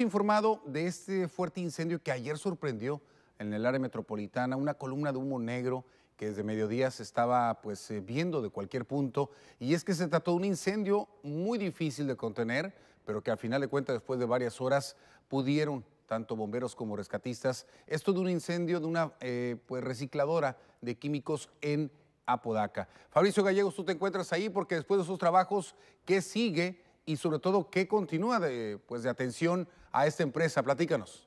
informado de este fuerte incendio que ayer sorprendió en el área metropolitana, una columna de humo negro que desde mediodía se estaba pues eh, viendo de cualquier punto y es que se trató de un incendio muy difícil de contener, pero que al final de cuentas después de varias horas pudieron tanto bomberos como rescatistas. Esto de un incendio de una eh, pues, recicladora de químicos en Apodaca. Fabricio Gallegos, tú te encuentras ahí porque después de esos trabajos, ¿qué sigue? y sobre todo qué continúa de, pues, de atención a esta empresa. Platícanos.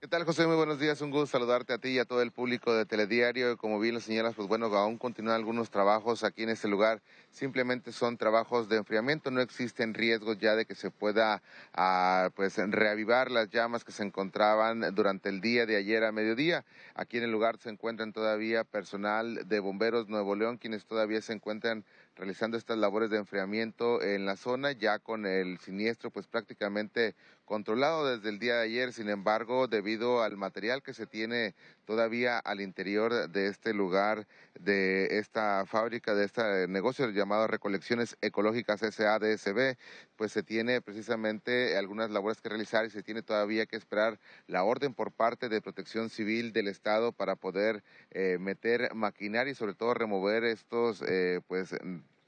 ¿Qué tal, José? Muy buenos días. Un gusto saludarte a ti y a todo el público de Telediario. Como bien lo señalas, pues bueno, aún continúan algunos trabajos aquí en este lugar. Simplemente son trabajos de enfriamiento. No existen riesgos ya de que se pueda ah, pues, reavivar las llamas que se encontraban durante el día de ayer a mediodía. Aquí en el lugar se encuentran todavía personal de bomberos Nuevo León, quienes todavía se encuentran realizando estas labores de enfriamiento en la zona, ya con el siniestro pues prácticamente controlado desde el día de ayer. Sin embargo, debido al material que se tiene todavía al interior de este lugar, de esta fábrica, de este negocio llamado Recolecciones Ecológicas SADSB, pues se tiene precisamente algunas labores que realizar y se tiene todavía que esperar la orden por parte de Protección Civil del Estado para poder eh, meter maquinaria y sobre todo remover estos eh, pues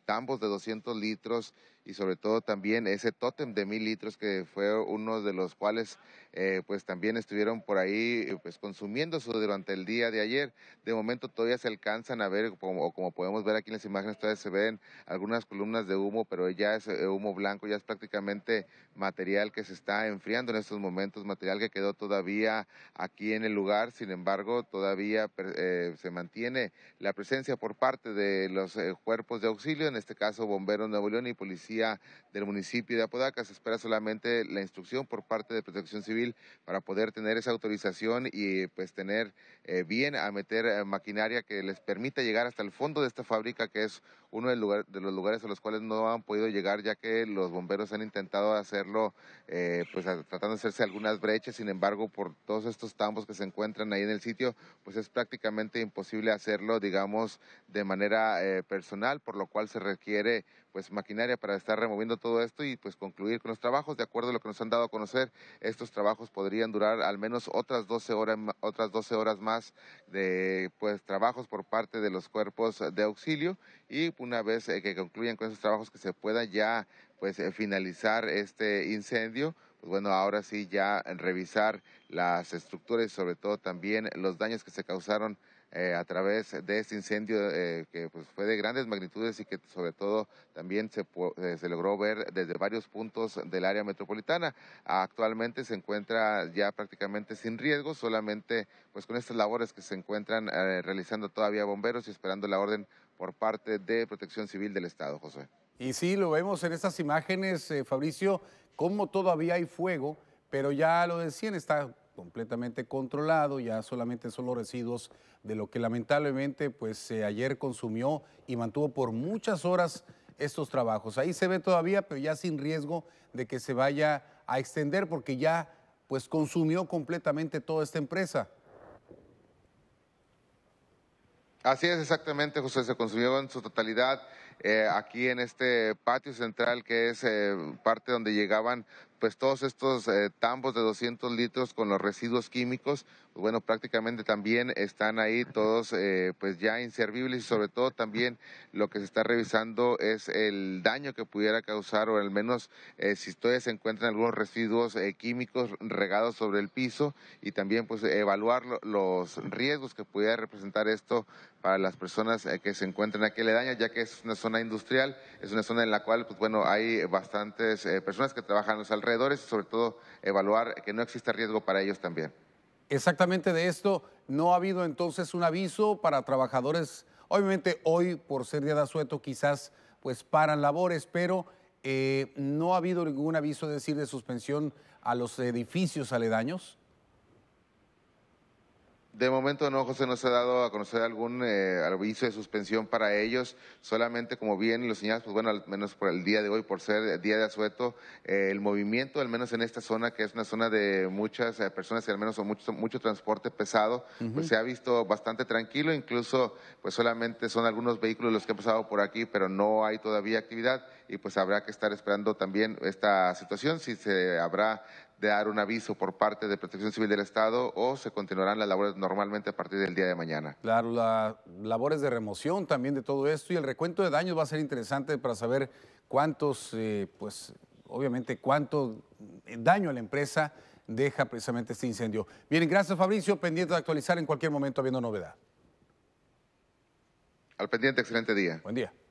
tambos de 200 litros, y sobre todo también ese tótem de mil litros que fue uno de los cuales eh, pues también estuvieron por ahí eh, pues consumiéndose durante el día de ayer. De momento todavía se alcanzan a ver, como, como podemos ver aquí en las imágenes, todavía se ven algunas columnas de humo, pero ya es eh, humo blanco, ya es prácticamente material que se está enfriando en estos momentos, material que quedó todavía aquí en el lugar, sin embargo todavía se mantiene la presencia por parte de los cuerpos de auxilio, en este caso bomberos Nuevo León y policía del municipio de Apodaca. Se espera solamente la instrucción por parte de Protección Civil para poder tener esa autorización y pues tener eh, bien a meter eh, maquinaria que les permita llegar hasta el fondo de esta fábrica que es uno de, los lugares a los cuales no han podido llegar ya que los bomberos han intentado hacerlo, eh, pues tratando de hacerse algunas brechas, sin embargo, por todos estos tambos que se encuentran ahí en el sitio, pues es prácticamente imposible hacerlo, digamos, de manera eh, personal, por lo cual se requiere pues maquinaria para estar removiendo todo esto y pues concluir con los trabajos. De acuerdo a lo que nos han dado a conocer, estos trabajos podrían durar al menos otras 12 horas, otras 12 horas más de pues trabajos por parte de los cuerpos de auxilio y pues, una vez eh, que concluyan con esos trabajos que se pueda ya pues eh, finalizar este incendio, pues, bueno, ahora sí ya revisar las estructuras y sobre todo también los daños que se causaron eh, a través de este incendio que pues, fue de grandes magnitudes y que sobre todo también se, se, logró ver desde varios puntos del área metropolitana. Actualmente se encuentra ya prácticamente sin riesgo, solamente pues con estas labores que se encuentran realizando todavía bomberos y esperando la orden por parte de Protección Civil del Estado, José. Y sí, lo vemos en estas imágenes, eh, Fabricio, como todavía hay fuego, pero ya lo decían, está completamente controlado, ya solamente son los residuos de lo que lamentablemente pues eh, ayer consumió y mantuvo por muchas horas estos trabajos. Ahí se ve todavía, pero ya sin riesgo de que se vaya a extender porque ya pues consumió completamente toda esta empresa. Así es exactamente, José, se consumió en su totalidad eh, aquí en este patio central que es eh, parte donde llegaban pues todos estos eh, tambos de 200 litros con los residuos químicos, pues bueno, prácticamente también están ahí todos eh, pues ya inservibles y sobre todo también lo que se está revisando es el daño que pudiera causar o al menos eh, si ustedes encuentran algunos residuos químicos regados sobre el piso y también pues evaluar los riesgos que pudiera representar esto para las personas que se encuentran aquí le daño, ya que es una zona industrial, es una zona en la cual pues bueno, hay bastantes personas que trabajan los y sobre todo evaluar que no exista riesgo para ellos también. Exactamente de esto, no ha habido entonces un aviso para trabajadores. Obviamente hoy, por ser día de asueto, quizás pues paran labores, pero eh, no ha habido ningún aviso, decir, de suspensión a los edificios aledaños. De momento no, José, no se ha dado a conocer algún eh, aviso de suspensión para ellos, solamente como bien lo señalas, pues bueno, al menos por el día de hoy, por ser día de asueto, eh, el movimiento, al menos en esta zona, que es una zona de muchas eh, personas y al menos son mucho, mucho transporte pesado, pues se ha visto bastante tranquilo, incluso pues solamente son algunos vehículos los que han pasado por aquí, pero no hay todavía actividad y pues habrá que estar esperando también esta situación, si se habrá de dar un aviso por parte de Protección Civil del Estado o se continuarán las labores normalmente a partir del día de mañana. Claro, las labores de remoción también de todo esto y el recuento de daños va a ser interesante para saber cuántos, eh, pues obviamente cuánto daño a la empresa deja precisamente este incendio. Bien, gracias Fabricio, pendiente de actualizar en cualquier momento habiendo novedad. Al pendiente, excelente día. Buen día.